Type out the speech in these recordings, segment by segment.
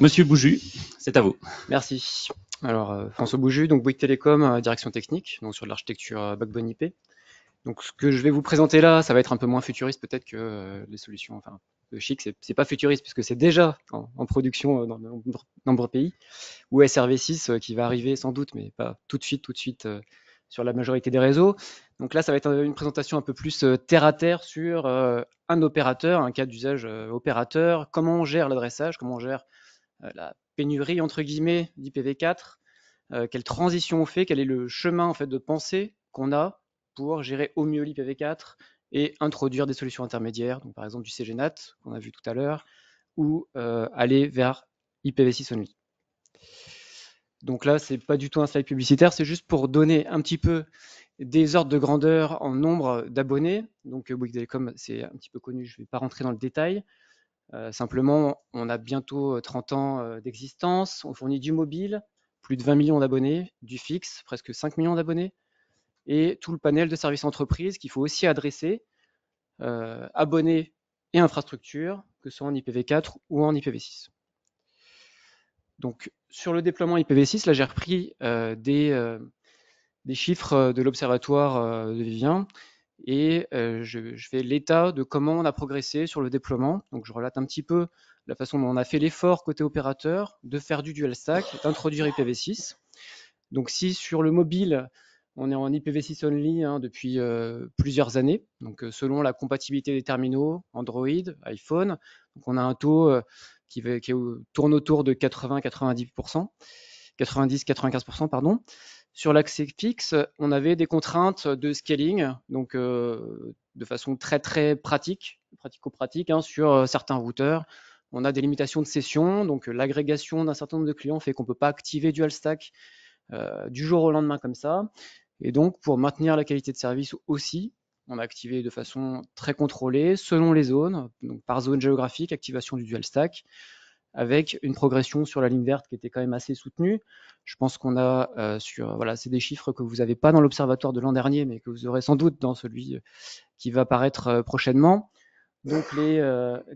Monsieur Bouju, c'est à vous. Merci. Alors, euh, François Bouju, donc Bouygues Télécom, euh, direction technique, donc sur l'architecture euh, Backbone IP. Donc, ce que je vais vous présenter là, ça va être un peu moins futuriste peut-être que les solutions. Enfin, le chic, c'est pas futuriste puisque c'est déjà en, production dans de nombreux pays. Ou SRV6 qui va arriver sans doute, mais pas tout de suite, tout de suite sur la majorité des réseaux. Donc là, ça va être une présentation un peu plus terre à terre sur un opérateur, un cas d'usage opérateur, comment on gère l'adressage, comment on gère euh, la pénurie entre guillemets d'IPv4, euh, quelle transition on fait, quel est le chemin en fait de pensée qu'on a pour gérer au mieux l'IPv4 et introduire des solutions intermédiaires, donc par exemple du CGNAT qu'on a vu tout à l'heure, ou euh, aller vers IPv6 only. Donc là, c'est pas du tout un slide publicitaire, c'est juste pour donner un petit peu des ordres de grandeur en nombre d'abonnés. Donc Bouygues c'est un petit peu connu, je ne vais pas rentrer dans le détail. Euh, simplement, on a bientôt 30 euh, ans euh, d'existence, on fournit du mobile, plus de 20 millions d'abonnés, du fixe, presque 5 millions d'abonnés, et tout le panel de services entreprises qu'il faut aussi adresser, abonnés et infrastructures, que ce soit en IPv4 ou en IPv6. Donc, sur le déploiement IPv6, là j'ai repris des, des, chiffres de l'observatoire de Vivien et je, fais l'état de comment on a progressé sur le déploiement. Donc je relate un petit peu la façon dont on a fait l'effort côté opérateur de faire du dual stack, d'introduire IPv6. Donc si sur le mobile, on est en IPv6 only hein, depuis plusieurs années, donc selon la compatibilité des terminaux Android, iPhone, on a un taux qui, qui, tourne autour de 80-90%, 90-95%, pardon. Sur l'accès fixe, on avait des contraintes de scaling, donc euh, de façon très très pratique, pratico-pratique, hein, sur euh, certains routeurs. On a des limitations de session, donc euh, l'agrégation d'un certain nombre de clients fait qu'on ne peut pas activer dual stack du jour au lendemain comme ça. Et donc, pour maintenir la qualité de service aussi, on a activé de façon très contrôlée, selon les zones, donc par zone géographique, activation du dual stack avec une progression sur la ligne verte qui était quand même assez soutenue. Je pense qu'on a euh, sur voilà, c'est des chiffres que vous n'avez pas dans l'observatoire de l'an dernier, mais que vous aurez sans doute dans celui euh, qui va apparaître euh, prochainement. Donc les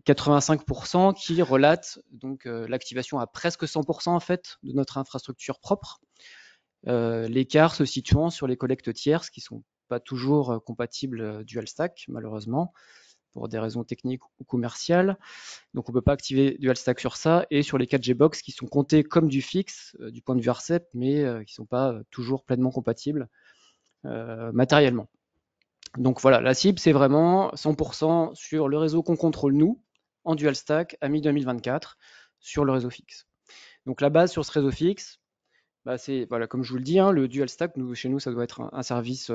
85% qui relatent donc l'activation à presque 100% en fait de notre infrastructure propre. L'écart se situant sur les collectes tierces qui sont pas toujours compatibles dual stack malheureusement pour des raisons techniques ou commerciales. Donc on ne peut pas activer Dual Stack sur ça et sur les 4G box qui sont comptés comme du fixe euh, du point de vue RCEP, mais euh, qui ne sont pas euh, toujours pleinement compatibles matériellement. Donc voilà, la cible c'est vraiment 100% sur le réseau qu'on contrôle nous en dual stack à mi-2024 sur le réseau fixe. Donc la base sur ce réseau fixe, bah, c'est voilà, comme je vous le dis, hein, le dual stack chez nous ça doit être un, service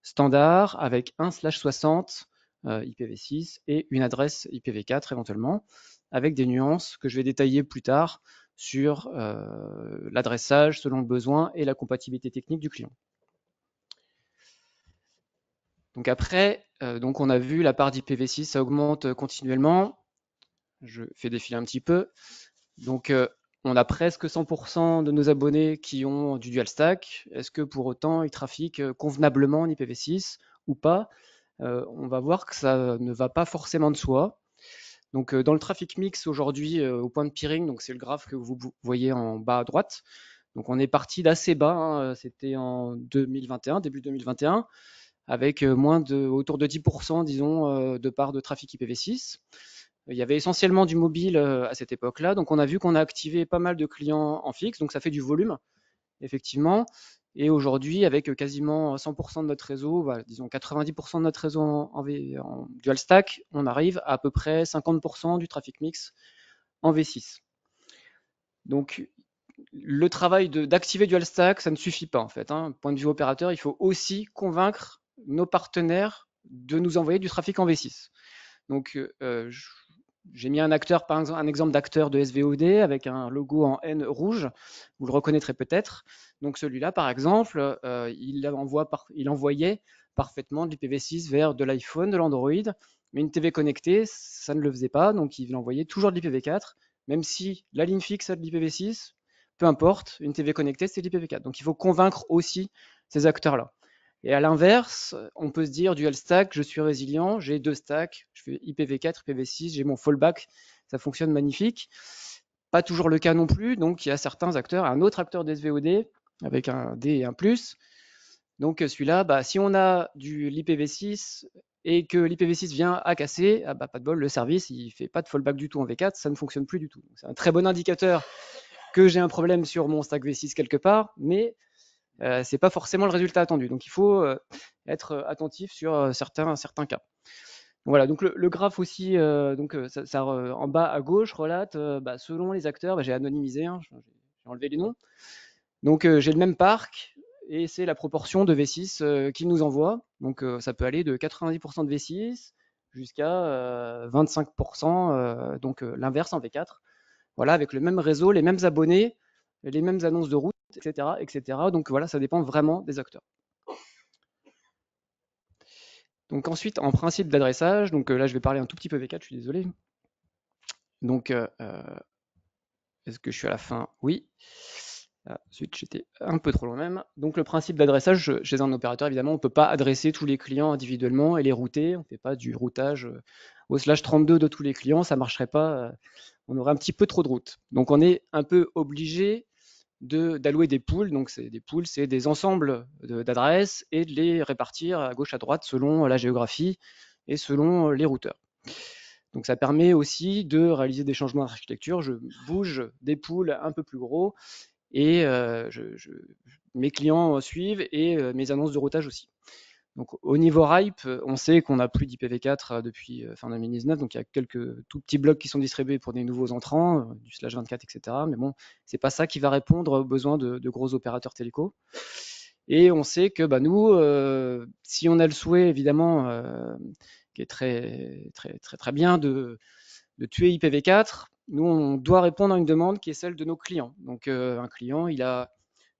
standard avec 1 slash 60 euh, IPv6 et une adresse IPv4 éventuellement, avec des nuances que je vais détailler plus tard sur euh, l'adressage selon le besoin et la compatibilité technique du client. Donc après, euh, donc on a vu la part d'IPv6, ça augmente continuellement. Je fais défiler un petit peu. Donc on a presque 100% de nos abonnés qui ont du dual stack. Est-ce que pour autant ils trafiquent convenablement en IPv6 ou pas euh, on va voir que ça ne va pas forcément de soi. Donc euh, dans le trafic mix aujourd'hui euh, au point de peering, donc c'est le graphe que vous voyez en bas à droite. Donc on est parti d'assez bas, hein. c'était en 2021, début 2021, avec moins de autour de 10% disons de part de trafic IPv6. Il y avait essentiellement du mobile à cette époque-là, donc on a vu qu'on a activé pas mal de clients en fixe, donc ça fait du volume effectivement. Et aujourd'hui, avec euh, quasiment 100% de notre réseau, bah, disons 90% de notre réseau en, dual stack, on arrive à à peu près 50% du trafic mix en V6. Donc, le travail d'activer dual stack, ça ne suffit pas en fait. Hein. Point de vue opérateur, il faut aussi convaincre nos partenaires de nous envoyer du trafic en V6. Donc, euh, je j'ai mis un acteur, par exemple, un exemple d'acteur de SVOD avec un logo en N rouge. Vous le reconnaîtrez peut-être. Donc celui-là, par exemple, euh, il, il envoyait parfaitement de l'IPv6 vers de l'iPhone, de l'Android. Mais une TV connectée, ça ne le faisait pas. Donc il envoyait toujours de l'IPv4, même si la ligne fixe a de l'IPv6. Peu importe, une TV connectée, c'est l'IPv4. Donc il faut convaincre aussi ces acteurs-là. Et à l'inverse, on peut se dire dual stack, je suis résilient, j'ai deux stacks, je fais IPv4, IPv6, j'ai mon fallback, ça fonctionne magnifique. Pas toujours le cas non plus, donc il y a certains acteurs, un autre acteur d'SVOD avec un D et un plus. Donc euh, celui-là, bah, si on a du l'IPv6 et que l'IPv6 vient à casser, ah bah, pas de bol, le service il fait pas de fallback du tout en V4, ça ne fonctionne plus du tout. C'est un très bon indicateur que j'ai un problème sur mon stack V6 quelque part, mais ce euh, c'est pas forcément le résultat attendu. Donc il faut euh, être euh, attentif sur certains, certains cas. Voilà, donc le, graphe aussi, donc ça, en bas à gauche relate bah, selon les acteurs, bah, j'ai anonymisé, hein, j'ai enlevé les noms. Donc j'ai le même parc et c'est la proportion de V6 qu'il nous envoie. Donc ça peut aller de 90% de V6 jusqu'à 25%, donc l'inverse en V4. Voilà, avec le même réseau, les mêmes abonnés, les mêmes annonces de route etc., etc. Donc voilà, ça dépend vraiment des acteurs. Donc ensuite, en principe d'adressage, donc euh, là je vais parler un tout petit peu V4, je suis désolé. Donc, euh, euh, est-ce que je suis à la fin Oui. ensuite, ah, j'étais un peu trop loin même. Donc le principe d'adressage chez un opérateur, évidemment, on ne peut pas adresser tous les clients individuellement et les router. On ne fait pas du routage au slash 32 de tous les clients, ça ne marcherait pas. On aurait un petit peu trop de routes. Donc on est un peu obligé d'allouer des pools. Donc, c'est des pools, c'est des ensembles d'adresses et de les répartir à gauche, à droite selon la géographie et selon les routeurs. Donc, ça permet aussi de réaliser des changements d'architecture. Je bouge des pools un peu plus gros et euh, mes clients suivent et euh, mes annonces de routage aussi. Donc au niveau RIPE, on sait qu'on n'a plus d'IPv4 euh, depuis euh, fin 2019, donc il y a quelques tout petits blocs qui sont distribués pour des nouveaux entrants, euh, du slash 24, etc. Mais bon, c'est pas ça qui va répondre aux besoins de, gros opérateurs téléco. Et on sait que bah, nous, si on a le souhait, évidemment, qui est très très très très bien de, tuer IPv4, nous on doit répondre à une demande qui est celle de nos clients. Donc un client, il a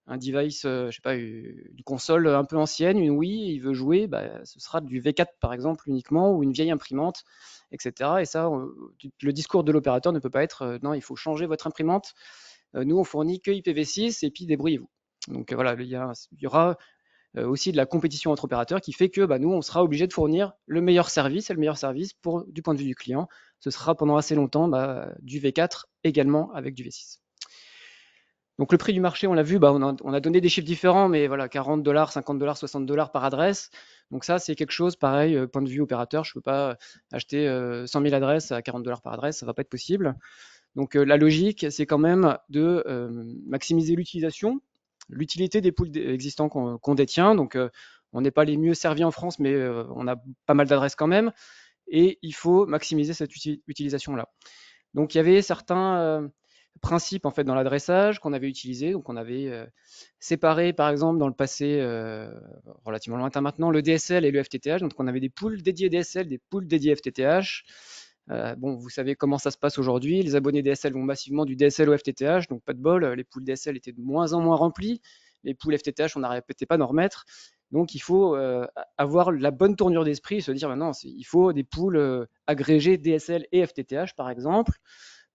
un device, euh, je sais pas, une console un peu ancienne, une Wii, il veut jouer, bah, ce sera du V4 par exemple uniquement, ou une vieille imprimante, etc. Et ça, le discours de l'opérateur ne peut pas être euh, non, il faut changer votre imprimante. Euh, nous, on fournit que IPv6 et puis débrouillez-vous. Donc voilà, il y, aura aussi de la compétition entre opérateurs qui fait que bah, nous, on sera obligé de fournir le meilleur service et le meilleur service pour, du point de vue du client. Ce sera pendant assez longtemps bah, du V4 également avec du V6. Donc le prix du marché, on l'a vu, bah, on, a, donné des chiffres différents, mais voilà, 40 dollars, 50 dollars, 60 dollars par adresse. Donc ça, c'est quelque chose, pareil, euh, point de vue opérateur, je ne peux pas euh, acheter 100 euh, 000 adresses à 40 dollars par adresse, ça ne va pas être possible. Donc la logique, c'est quand même de maximiser l'utilisation, l'utilité des poules existants qu'on détient. Donc on n'est pas les mieux servis en France, mais on a pas mal d'adresses quand même, et il faut maximiser cette utilisation-là. Donc il y avait certains principe en fait dans l'adressage qu'on avait utilisé. Donc on avait euh, séparé par exemple dans le passé euh, relativement lointain maintenant le DSL et le FTTH. Donc on avait des pools dédiés DSL, des pools dédiés FTTH. Euh, bon, vous savez comment ça se passe aujourd'hui. Les abonnés DSL vont massivement du DSL au FTTH, donc pas de bol. Les pools DSL étaient de moins en moins remplis. Les pools FTTH, on n'arrêtait pas d'en remettre. Donc il faut avoir la bonne tournure d'esprit, se dire maintenant, bah il faut des pools agrégés DSL et FTTH par exemple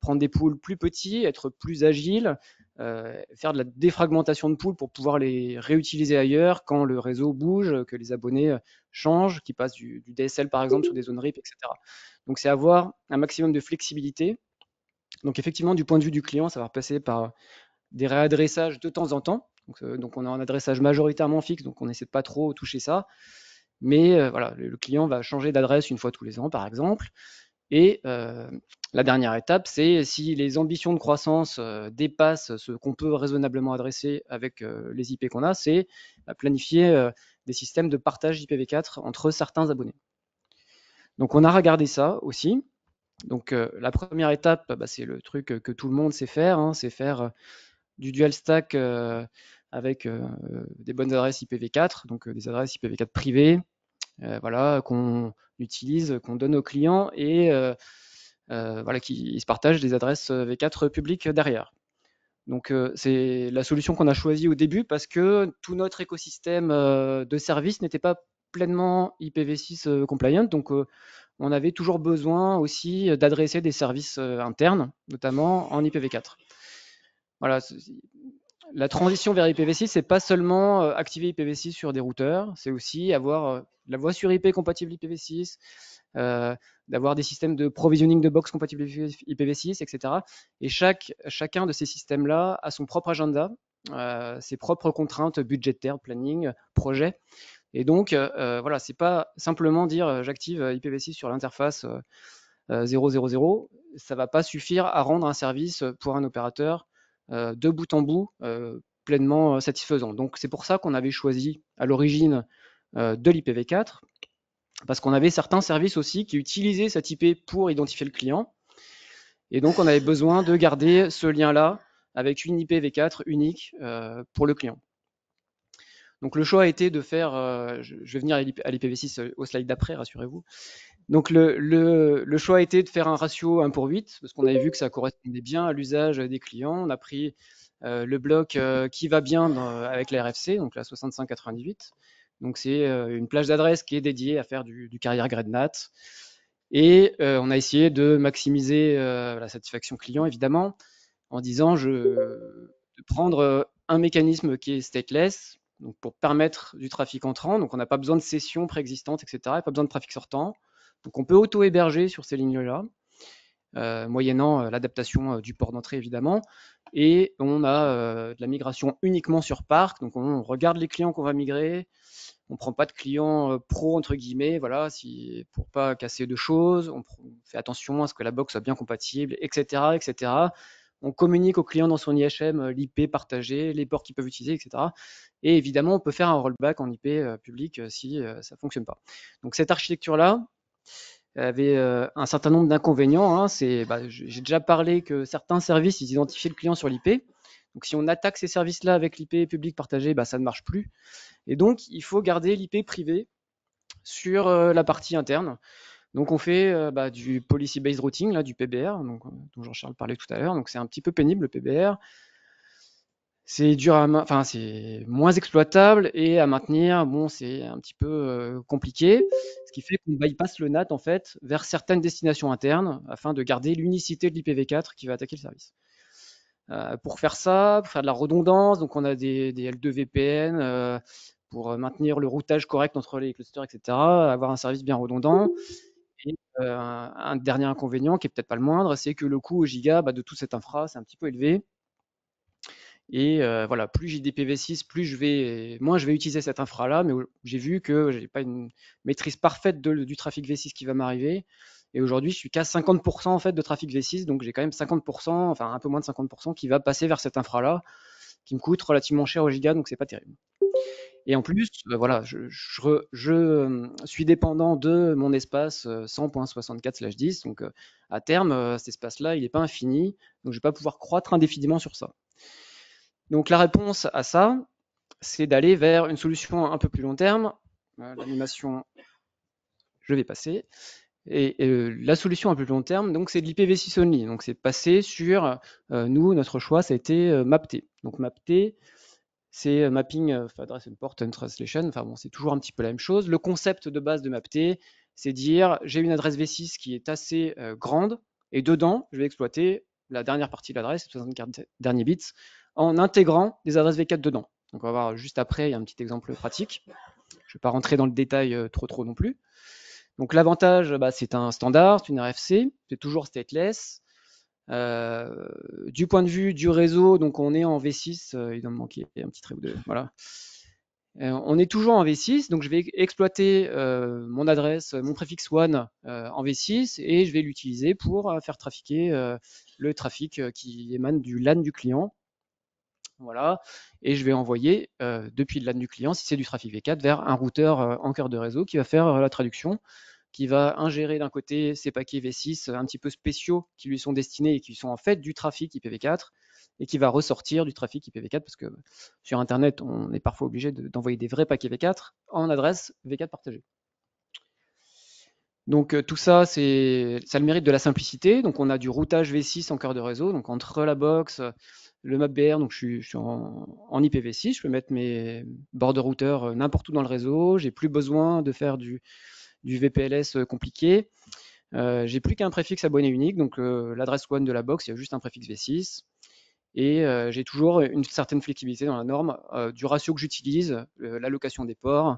prendre des poules plus petits, être plus agile, euh, faire de la défragmentation de poules pour pouvoir les réutiliser ailleurs quand le réseau bouge, que les abonnés euh, changent, qu'ils passent du, DSL par exemple sur des zones RIP, etc. Donc c'est avoir un maximum de flexibilité. Donc effectivement, du point de vue du client, ça va passer par des réadressages de temps en temps. Donc, euh, on a un adressage majoritairement fixe, donc on n'essaie pas trop toucher ça. Mais voilà, le client va changer d'adresse une fois tous les ans, par exemple. Et euh, la dernière étape, c'est si les ambitions de croissance euh, dépassent ce qu'on peut raisonnablement adresser avec euh, les IP qu'on a, c'est bah, planifier des systèmes de partage IPv4 entre certains abonnés. Donc on a regardé ça aussi. Donc la première étape, bah, c'est le truc que tout le monde sait faire, hein, c'est faire du dual stack avec des bonnes adresses IPv4, donc des adresses IPv4 privées, euh, voilà, qu'on utilise, qu'on donne aux clients et euh, euh, voilà, qui se partagent des adresses V4 publiques derrière. Donc c'est la solution qu'on a choisie au début parce que tout notre écosystème de services n'était pas pleinement IPv6 compliant. Donc on avait toujours besoin aussi d'adresser des services internes, notamment en IPv4. Voilà, la transition vers IPv6, c'est pas seulement euh, activer IPv6 sur des routeurs, c'est aussi avoir euh, la voix sur IP compatible IPv6, euh, d'avoir des systèmes de provisioning de box compatibles IPv6, etc. Et chaque, chacun de ces systèmes-là a son propre agenda, ses propres contraintes budgétaires, planning, projet. Et donc, euh, voilà, c'est pas simplement dire j'active IPv6 sur l'interface 000, ça va pas suffire à rendre un service pour un opérateur euh, de bout en bout euh, pleinement euh, satisfaisant. Donc c'est pour ça qu'on avait choisi à l'origine de l'IPv4, parce qu'on avait certains services aussi qui utilisaient cette IP pour identifier le client. Et donc on avait besoin de garder ce lien-là avec une IPv4 unique pour le client. Donc le choix a été de faire, je vais venir à l'IPv6 au slide d'après, rassurez-vous, donc le, choix a été de faire un ratio 1 pour 8, parce qu'on avait vu que ça correspondait bien à l'usage des clients. On a pris euh, le bloc euh, qui va bien avec la RFC, donc la 6598. Donc c'est euh, une plage d'adresse qui est dédiée à faire du, carrière grade Et on a essayé de maximiser la satisfaction client, évidemment, en disant je, de prendre un mécanisme qui est stateless, donc pour permettre du trafic entrant. Donc on n'a pas besoin de session préexistante, etc. pas besoin de trafic sortant. Donc on peut auto-héberger sur ces lignes-là, euh, moyennant euh, l'adaptation euh, du port d'entrée évidemment. Et on a de la migration uniquement sur Parc, donc on regarde les clients qu'on va migrer, on ne prend pas de clients pro entre guillemets, voilà, si, pour pas casser de choses, on fait attention à ce que la box soit bien compatible, etc., etc. On communique aux clients dans son IHM l'IP partagée, les ports qu'ils peuvent utiliser, etc. Et évidemment, on peut faire un rollback en IP public si ça ne fonctionne pas. Donc cette architecture là, avait euh, un certain nombre d'inconvénients. Hein. C'est, bah, j'ai déjà parlé que certains services, ils identifiaient le client sur l'IP. Donc si on attaque ces services-là avec l'IP public partagé, bah, ça ne marche plus. Et donc il faut garder l'IP privé sur euh, la partie interne. Donc on fait euh, bah, du policy-based routing, là, du PBR, donc, dont Jean-Charles parlait tout à l'heure. Donc c'est un petit peu pénible le PBR c'est dur à, enfin c'est moins exploitable et à maintenir, bon, c'est un petit peu euh, compliqué, ce qui fait qu'on bypass le NAT en fait vers certaines destinations internes afin de garder l'unicité de l'IPv4 qui va attaquer le service. Euh, pour faire ça, pour faire de la redondance, donc on a des, L2 VPN euh, pour maintenir le routage correct entre les clusters, etc., avoir un service bien redondant. Et un dernier inconvénient, qui est peut-être pas le moindre, c'est que le coût au giga bah, de toute cette infra, c'est un petit peu élevé et euh, voilà, plus j'ai des PV6, plus je vais, moins je vais utiliser cette infra-là, mais j'ai vu que je n'ai pas une maîtrise parfaite du trafic V6 qui va m'arriver. Et aujourd'hui, je suis qu'à 50% en fait de trafic V6, donc j'ai quand même 50%, enfin un peu moins de 50% qui va passer vers cette infra-là, qui me coûte relativement cher au giga, donc c'est pas terrible. Et en plus, euh, voilà, je, euh, suis dépendant de mon espace 100.64/10, donc à terme, cet espace-là, il n'est pas infini, donc je vais pas pouvoir croître indéfiniment sur ça. Donc la réponse à ça, c'est d'aller vers une solution un peu plus long terme. Euh, l'animation, je vais passer. Et, euh, la solution à plus long terme, donc c'est de l'IPv6 only. Donc c'est passer sur euh, nous, notre choix, ça a été MAPT. Donc MAPT, c'est Mapping Address Import and Translation. Enfin bon, c'est toujours un petit peu la même chose. Le concept de base de MAPT, c'est dire j'ai une adresse V6 qui est assez grande et dedans, je vais exploiter la dernière partie de l'adresse, 64 derniers bits en intégrant des adresses V4 dedans. Donc on va voir juste après, il y a un petit exemple pratique. Je ne vais pas rentrer dans le détail euh, trop trop non plus. Donc l'avantage, bah, c'est un standard, une RFC, c'est toujours stateless. Euh, du point de vue du réseau, donc on est en V6, euh, il doit me manquer un petit trait ou deux. Voilà. on est toujours en V6, donc je vais exploiter mon adresse, mon préfixe one en V6 et je vais l'utiliser pour faire trafiquer le trafic qui émane du LAN du client voilà. Et je vais envoyer euh, depuis LAN du client, si c'est du trafic V4, vers un routeur euh, en cœur de réseau qui va faire euh, la traduction, qui va ingérer d'un côté ces paquets V6 un petit peu spéciaux qui lui sont destinés et qui sont en fait du trafic IPv4 et qui va ressortir du trafic IPv4 parce que sur Internet, on est parfois obligé d'envoyer des vrais paquets V4 en adresse V4 partagée. Donc tout ça, c'est ça le mérite de la simplicité. Donc on a du routage V6 en cœur de réseau, donc entre la box, le MapBR, donc je suis, en, IPv6, je peux mettre mes bords de routeur euh, n'importe où dans le réseau, j'ai plus besoin de faire du, VPLS euh, compliqué. Euh, j'ai plus qu'un préfixe abonné unique, donc euh, l'adresse one de la box, il y a juste un préfixe V6. Et j'ai toujours une certaine flexibilité dans la norme du ratio que j'utilise, l'allocation des ports.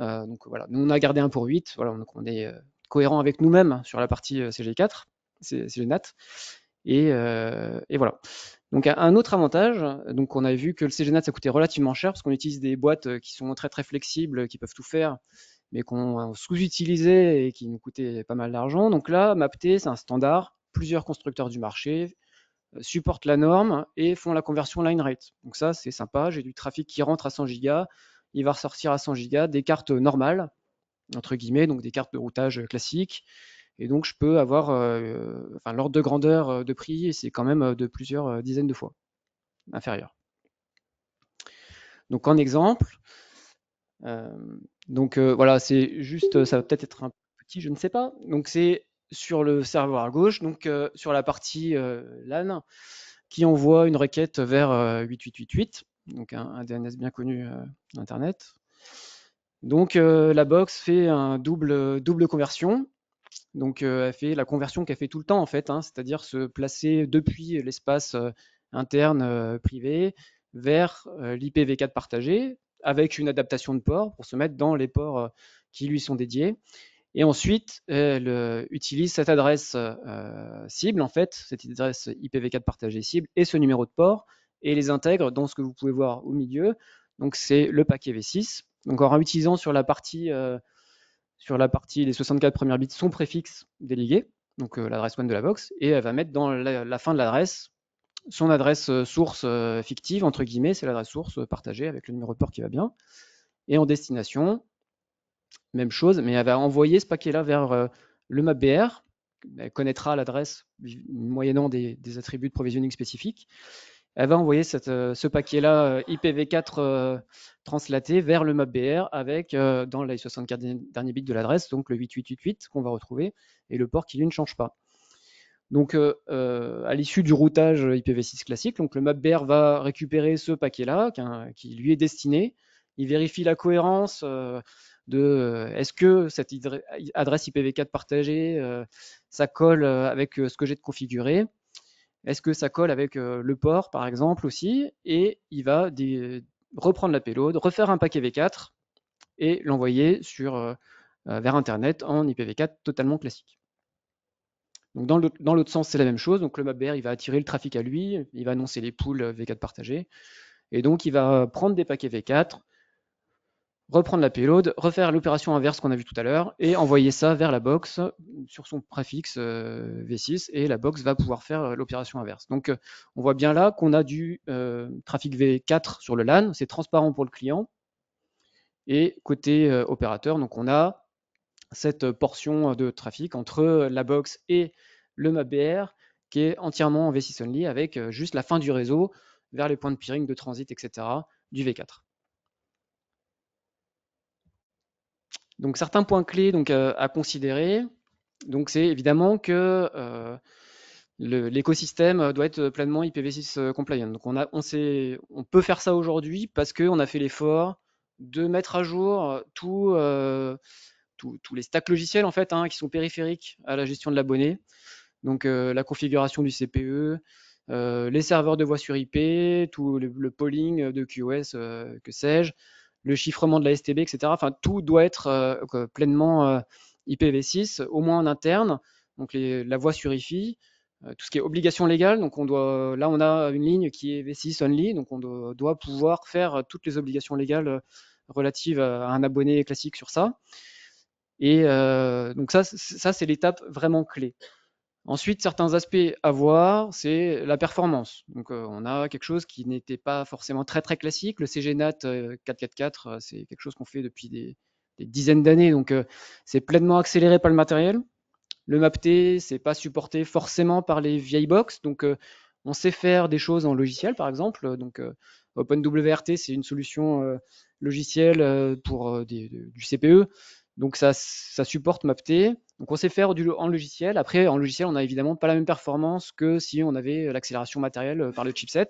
donc voilà, nous on a gardé un pour 8, voilà, on est cohérent avec nous-mêmes sur la partie CG4, CGNAT. Euh, et, voilà. Donc un autre avantage, donc on a vu que le CGNAT ça coûtait relativement cher parce qu'on utilise des boîtes euh, qui sont très très flexibles, qui peuvent tout faire, mais qu'on euh, sous-utilisait et qui nous coûtaient pas mal d'argent. Donc là, MAPT c'est un standard, plusieurs constructeurs du marché supportent la norme et font la conversion line rate. Donc ça c'est sympa, j'ai du trafic qui rentre à 100 gigas, il va ressortir à 100 gigas des cartes normales entre guillemets, donc des cartes de routage classiques et donc, je peux avoir euh, l'ordre de grandeur euh, de prix, et c'est quand même euh, de plusieurs dizaines de fois inférieur. Donc, en exemple, donc voilà, c'est juste, ça va peut-être être un petit, je ne sais pas. Donc, c'est sur le serveur à gauche, donc sur la partie LAN, qui envoie une requête vers 8888, donc un, DNS bien connu d'Internet. Donc la box fait un double, double conversion. Donc, euh, elle fait la conversion qu'elle fait tout le temps, en fait, hein, c'est-à-dire se placer depuis l'espace euh, interne euh, privé vers l'IPv4 partagé, avec une adaptation de port pour se mettre dans les ports qui lui sont dédiés. Et ensuite, elle utilise cette adresse cible, en fait, cette adresse IPv4 partagée cible et ce numéro de port et les intègre dans ce que vous pouvez voir au milieu. Donc, c'est le paquet V6. Donc, en utilisant sur la partie sur la partie, les 64 premières bits, son préfixe délégué, donc euh, l'adresse one de la box, et elle va mettre dans la, fin de l'adresse son adresse euh, source euh, fictive, entre guillemets, c'est l'adresse source partagée avec le numéro de port qui va bien. Et en destination, même chose, mais elle va envoyer ce paquet-là vers le MapBR. Elle connaîtra l'adresse moyennant des, attributs de provisioning spécifiques elle va envoyer euh, ce paquet-là euh, IPv4 euh, translaté vers le MapBR avec, dans les 64 derniers bits de l'adresse, donc le 8888 qu'on va retrouver, et le port qui, lui, ne change pas. Donc, à l'issue du routage IPv6 classique, donc le MapBR va récupérer ce paquet-là qui, lui est destiné. Il vérifie la cohérence de est-ce que cette adresse IPv4 partagée, ça colle avec ce que j'ai de configuré. Est-ce que ça colle avec euh, le port, par exemple, aussi Et il va reprendre la payload, refaire un paquet V4 et l'envoyer euh, euh, vers Internet en IPv4 totalement classique. Donc dans l'autre sens, c'est la même chose. Donc le MapBR, il va attirer le trafic à lui, il va annoncer les pools V4 partagés, et donc il va prendre des paquets V4, reprendre la payload, refaire l'opération inverse qu'on a vu tout à l'heure et envoyer ça vers la box sur son préfixe euh, V6 et la box va pouvoir faire euh, l'opération inverse. Donc euh, on voit bien là qu'on a du trafic V4 sur le LAN, c'est transparent pour le client et côté opérateur, donc on a cette portion de trafic entre la box et le MapBR qui est entièrement en V6 only avec juste la fin du réseau vers les points de peering, de transit, etc. du V4. Donc certains points clés donc, euh, à considérer, donc c'est évidemment que euh, l'écosystème euh, doit être pleinement IPv6 compliant. Donc on, sait, on peut faire ça aujourd'hui parce qu'on a fait l'effort de mettre à jour tous les stacks logiciels en fait, hein, qui sont périphériques à la gestion de l'abonné. Donc la configuration du CPE, les serveurs de voix sur IP, tout le, le polling de QoS, que sais-je, le chiffrement de la STB, etc. Enfin, tout doit être euh, pleinement euh, IPv6, au moins en interne. Donc la voix sur IFI, euh, tout ce qui est obligation légale. Donc on doit, là on a une ligne qui est V6 only, donc on doit, pouvoir faire toutes les obligations légales relatives à un abonné classique sur ça. Et donc ça, ça c'est l'étape vraiment clé. Ensuite, certains aspects à voir, c'est la performance. Donc, euh, on a quelque chose qui n'était pas forcément très très classique. Le CGNAT 444, euh, euh, c'est quelque chose qu'on fait depuis des, dizaines d'années. Donc, c'est pleinement accéléré par le matériel. Le MAPT, c'est pas supporté forcément par les vieilles box. Donc, on sait faire des choses en logiciel, par exemple. Donc, OpenWRT, c'est une solution logicielle pour du CPE. Donc, ça, ça supporte MAPT. Donc on sait faire du, en logiciel. Après, en logiciel, on n'a évidemment pas la même performance que si on avait l'accélération matérielle euh, par le chipset.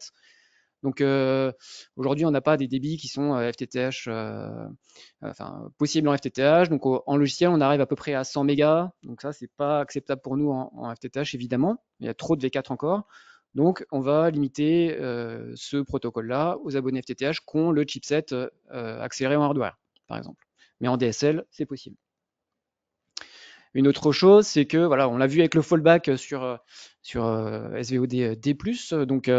Donc euh, aujourd'hui, on n'a pas des débits qui sont FTTH, euh, enfin possibles en FTTH. Donc en logiciel, on arrive à peu près à 100 mégas. Donc ça, c'est pas acceptable pour nous en, FTTH évidemment. Il y a trop de V4 encore. Donc on va limiter ce protocole-là aux abonnés FTTH qui ont le chipset accéléré en hardware, par exemple. Mais en DSL, c'est possible. Une autre chose, c'est que voilà, on l'a vu avec le fallback sur euh, sur euh, SVOD euh, D+. Donc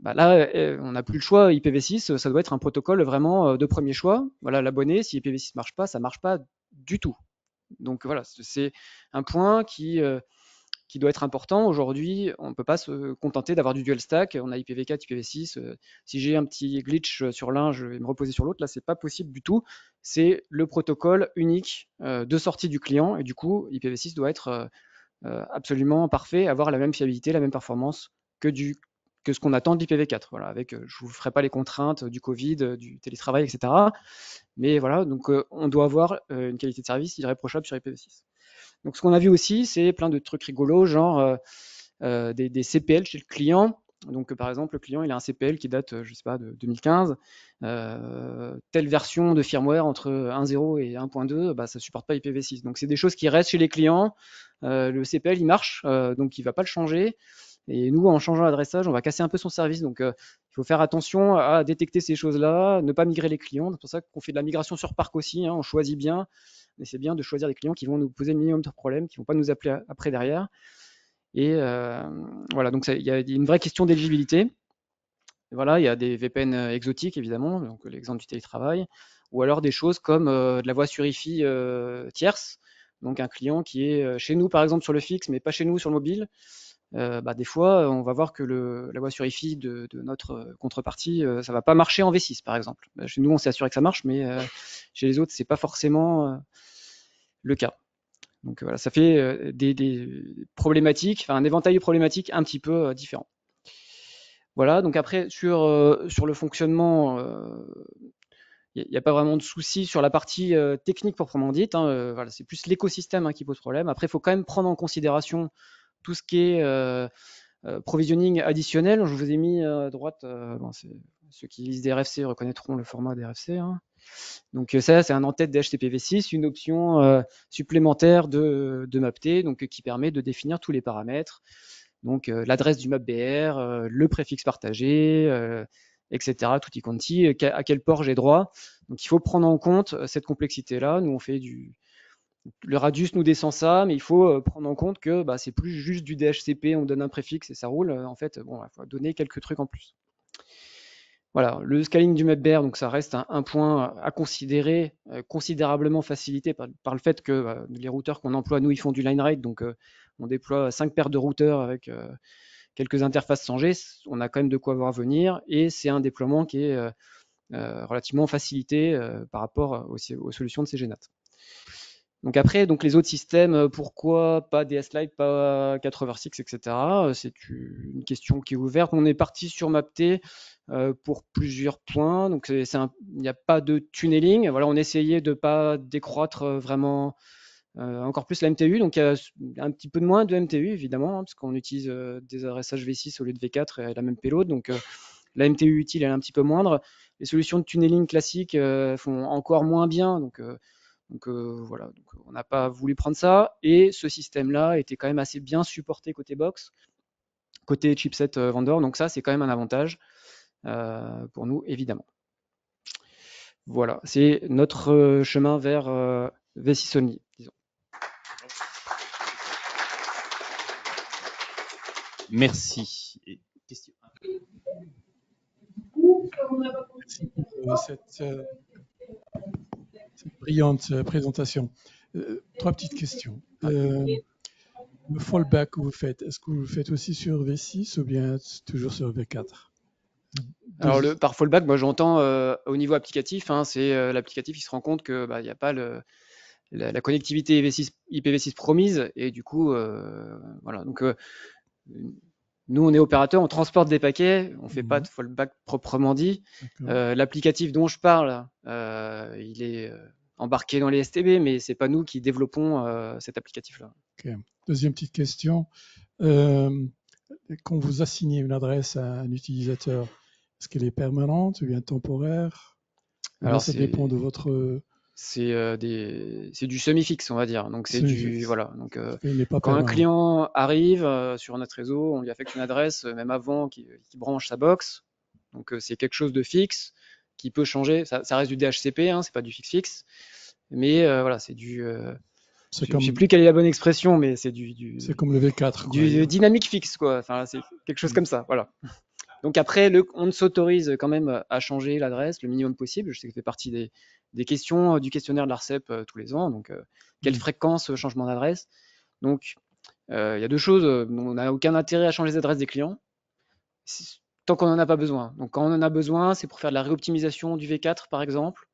bah là, on n'a plus le choix. IPv6, ça doit être un protocole vraiment de premier choix. Voilà, l'abonné, si IPv6 ne marche pas, ça ne marche pas du tout. Donc voilà, c'est un point qui qui doit être important. Aujourd'hui, on ne peut pas se contenter d'avoir du dual stack. On a IPv4, IPv6. Euh, si j'ai un petit glitch euh, sur l'un, je vais me reposer sur l'autre. Là, ce n'est pas possible du tout. C'est le protocole unique euh, de sortie du client. Et du coup, IPv6 doit être absolument parfait, avoir la même fiabilité, la même performance que ce qu'on attend de l'IPv4. Voilà, avec, je vous ferai pas les contraintes du Covid, du télétravail, etc. Mais voilà, donc on doit avoir une qualité de service irréprochable sur IPv6. Donc, ce qu'on a vu aussi, c'est plein de trucs rigolos, genre euh, euh, des, CPL chez le client. Donc, par exemple, le client, il a un CPL qui date, euh, je sais pas, de 2015. telle version de firmware entre 1.0 et 1.2, bah, ça supporte pas IPv6. Donc, c'est des choses qui restent chez les clients. le CPL, il marche, donc il ne va pas le changer. Et nous, en changeant l'adressage, on va casser un peu son service. Donc, il faut faire attention à détecter ces choses-là, ne pas migrer les clients. C'est pour ça qu'on fait de la migration sur parc aussi. Hein. on choisit bien mais c'est bien de choisir des clients qui vont nous poser le minimum de problèmes, qui ne vont pas nous appeler après derrière. Et euh, voilà, donc il y a une vraie question d'éligibilité. Voilà, il y a des VPN euh, exotiques, évidemment, donc l'exemple du télétravail, ou alors des choses comme euh, de la voix sur IFI tierce, donc un client qui est chez nous, par exemple, sur le fixe, mais pas chez nous sur le mobile, euh, bah, des fois, euh, on va voir que la voie sur IFI de, de notre euh, contrepartie, ça ça va pas marcher en V6, par exemple. Bah, chez nous, on s'est assuré que ça marche, mais chez les autres, c'est pas forcément le cas. Donc voilà, ça fait des, problématiques, problématiques, un éventail de problématiques un petit peu différent. Voilà, donc après, sur, sur le fonctionnement, il n'y a pas vraiment de souci sur la partie technique proprement dite. Hein, voilà, c'est plus l'écosystème hein, qui pose problème. Après, il faut quand même prendre en considération tout ce qui est euh, euh, provisioning additionnel, je vous ai mis euh, à droite, ceux qui lisent RFC reconnaîtront le format DRFC. Hein. Donc ça, c'est un en-tête d'HTTP6, une option supplémentaire de, de MAPT, donc qui permet de définir tous les paramètres, donc l'adresse du map br le préfixe partagé, etc. tout y quanti, à quel port j'ai droit. Donc il faut prendre en compte cette complexité-là. Nous, on fait du, le radius nous descend ça, mais il faut euh, prendre en compte que bah, c'est plus juste du DHCP, on donne un préfixe et ça roule. Euh, en fait, euh, bon, il faut donner quelques trucs en plus. Voilà, le scaling du MapBear, donc ça reste un, point à considérer, considérablement facilité par, le fait que les routeurs qu'on emploie, nous, ils font du line rate, donc on déploie cinq paires de routeurs avec quelques interfaces sans G, on a quand même de quoi voir venir, et c'est un déploiement qui est relativement facilité par rapport aux solutions de ces donc après, donc les autres systèmes, euh, pourquoi pas DS Lite, pas 4/6, etc. Euh, c'est une question qui est ouverte. On est parti sur MapT euh, pour plusieurs points. Donc il n'y a pas de tunneling. Voilà, on essayait de pas décroître vraiment encore plus la MTU. Donc il y a un petit peu de moins de MTU évidemment, hein, parce qu'on utilise des adressages V6 au lieu de V4 et la même payload. Donc la MTU utile elle est un petit peu moindre. Les solutions de tunneling classiques font encore moins bien. Donc donc euh, voilà, donc on n'a pas voulu prendre ça. Et ce système-là était quand même assez bien supporté côté box, côté chipset euh, vendeur. Donc ça, c'est quand même un avantage euh, pour nous, évidemment. Voilà, c'est notre chemin vers V6 disons. Merci. Et brillante euh, présentation. Euh, trois petites questions. Euh, le fallback que vous faites, est-ce que vous le faites aussi sur V6 ou bien toujours sur V4 alors le, par fallback, moi j'entends au niveau applicatif, hein, c'est l'applicatif qui se rend compte qu'il bah, n'y a pas le, la, connectivité IPv6, promise et du coup voilà donc nous, on est opérateur, on transporte des paquets, on ne fait pas mhm. de fallback proprement dit. L'applicatif dont je parle, il est embarqué dans les STB, mais c'est pas nous qui développons euh, cet applicatif-là. Deuxième petite question. Euh, quand vous assignez une adresse à un utilisateur, est-ce qu'elle est permanente ou bien temporaire Alors, ça dépend de votre euh, c'est du semi-fixe on va dire donc c'est du voilà donc quand un client arrive sur notre réseau on lui affecte une adresse même avant qu'il branche sa box donc c'est quelque chose de fixe qui peut changer. Ça, reste du DHCP, hein, c'est pas du fixe-fixe. Mais euh, voilà, c'est du. Euh, je ne sais plus quelle est la bonne expression, mais c'est du. c'est comme le V4. Du euh, dynamique fixe, quoi. Enfin, c'est quelque chose comme ça, voilà. Donc après, le, on s'autorise quand même à changer l'adresse le minimum possible. Je sais que ça fait partie des, questions du questionnaire de l'ARCEP tous les ans. Donc, quelle mmh. fréquence changement d'adresse Donc, il y a deux choses. on n'a aucun intérêt à changer les adresses des clients tant qu'on n'en a pas besoin. Donc quand on en a besoin, c'est pour faire de la réoptimisation du V4 par exemple,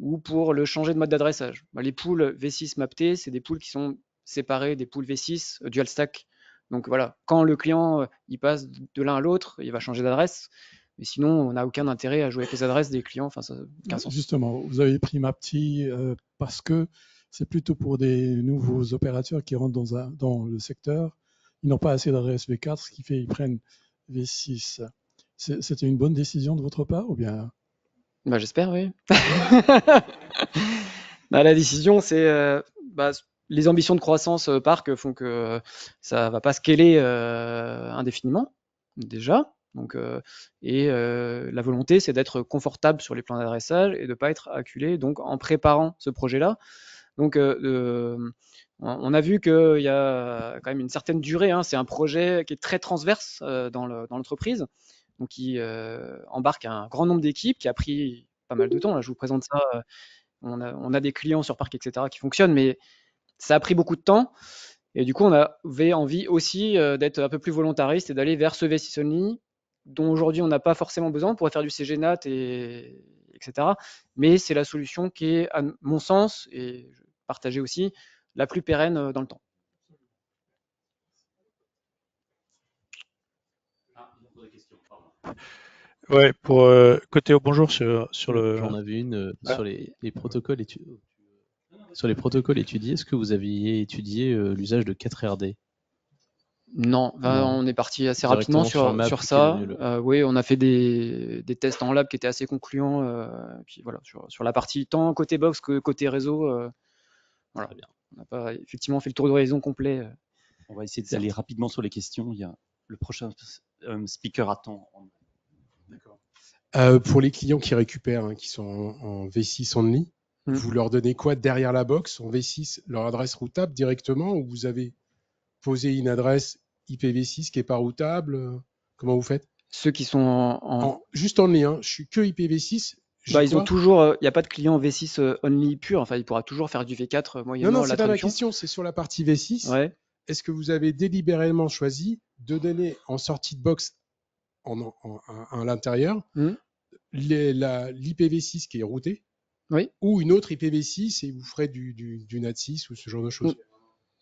ou pour le changer de mode d'adressage. Bah, les poules V6 MAPT, c'est des poules qui sont séparées des poules V6 euh, dual stack. Donc voilà, quand le client euh, il passe de l'un à l'autre, il va changer d'adresse. Mais sinon, on n'a aucun intérêt à jouer avec les adresses des clients. Enfin, ça, Justement, vous avez pris MAPT euh, parce que c'est plutôt pour des nouveaux opérateurs qui rentrent dans, dans le secteur. Ils n'ont pas assez d'adresses V4, ce qui fait qu'ils prennent V6. C'était une bonne décision de votre part ou bien bah, J'espère, oui. Bah, la décision, c'est euh, bah, les ambitions de croissance euh, parc euh, font que euh, ça ne va pas scaler indéfiniment, déjà. Donc, et la volonté, c'est d'être confortable sur les plans d'adressage et de ne pas être acculé donc, en préparant ce projet-là. Donc, Hein, on a vu qu'il y a quand même une certaine durée. Hein. C'est un projet qui est très transverse euh, dans l'entreprise, donc qui euh, embarque un grand nombre d'équipes, qui a pris pas mal de temps. je vous présente ça. Euh, on a, des clients sur Parc, etc., qui fonctionnent, mais ça a pris beaucoup de temps. Et du coup, on avait envie aussi d'être un peu plus volontariste et d'aller vers ce V6 Only, dont aujourd'hui on n'a pas forcément besoin. On pourrait faire du CGNAT, et, etc. Mais c'est la solution qui est, à mon sens, et je partager aussi, la plus pérenne euh, dans le temps. Ah, ouais, pour côté euh, au bonjour sur, sur le. J'en avais une euh, ah. sur les, protocoles étudiés. Sur les protocoles étudiés, est-ce que vous aviez étudié l'usage de 4RD bah, non, on est parti assez rapidement sur, sur, ça. oui, on a fait des, des, tests en lab qui étaient assez concluants. puis voilà, sur, sur, la partie tant côté box que côté réseau. voilà. Très bien. On n'a pas effectivement fait le tour de d'horizon complet. Euh, On va essayer d'aller rapidement sur les questions. Il y a le prochain euh, speaker attend. D'accord. Euh, pour les clients qui récupèrent, hein, qui sont en, V6 only, ligne, hmm. vous leur donnez quoi derrière la box en V6 Leur adresse routable directement ou vous avez posé une adresse IPv6 qui n'est pas routable Comment vous faites Ceux qui sont en, Juste en lien, hein. je suis que IPv6, bah, ils ont toujours, euh, il n'y a pas de client V6 euh, only pur. Enfin, il pourra toujours faire du V4 euh, moyennement. Non, non, c'est pas la question. C'est sur la partie V6. Est-ce que vous avez délibérément choisi de donner en sortie de box en, à, l'intérieur hmm. l'IPv6 qui est routée oui. ou une autre IPv6 et vous ferez du, du, NAT6 ou ce genre de choses hmm.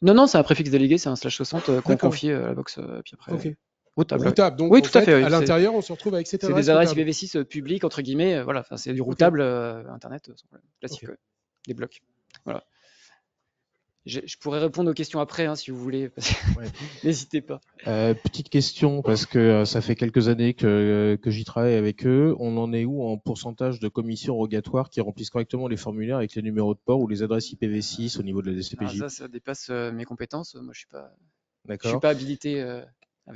Non, non, c'est un préfixe délégué, c'est un slash 60 qu'on confie à la box. puis après. Ok. Routable. oui, tout à fait. À l'intérieur, on se retrouve avec cette C'est des adresses IPv6 euh, publiques, entre guillemets. Euh, voilà, c'est du routable euh, Internet, classique, des blocs. Voilà. Je, pourrais répondre aux questions après, hein, si vous voulez. N'hésitez pas. petite question, parce que ça fait quelques années que, j'y travaille avec eux. On en est où en pourcentage de commissions rogatoires qui remplissent correctement les formulaires avec les numéros de port ou les adresses IPv6 au niveau de la ah, DCPJ ça, dépasse mes compétences. Moi, je suis pas. suis pas habilité.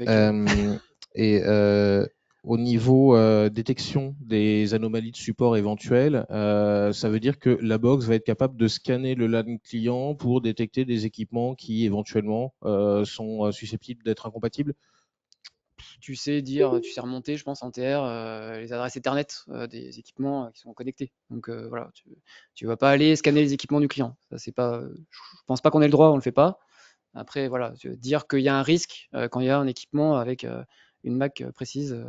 Euh, et euh, au niveau euh, détection des anomalies de support éventuelles, ça veut dire que la box va être capable de scanner le LAN client pour détecter des équipements qui éventuellement sont susceptibles d'être incompatibles Tu sais dire, tu sais remonter, je pense, en TR, les adresses Ethernet des équipements qui sont connectés. Donc voilà, tu ne vas pas aller scanner les équipements du client. Ça, c'est pas, je pense pas qu'on ait le droit, on ne le fait pas. Après, voilà, dire qu'il y a un risque euh, quand il y a un équipement avec euh, une Mac précise, euh,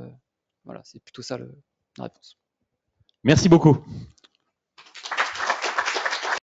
voilà, c'est plutôt ça la réponse. Merci beaucoup.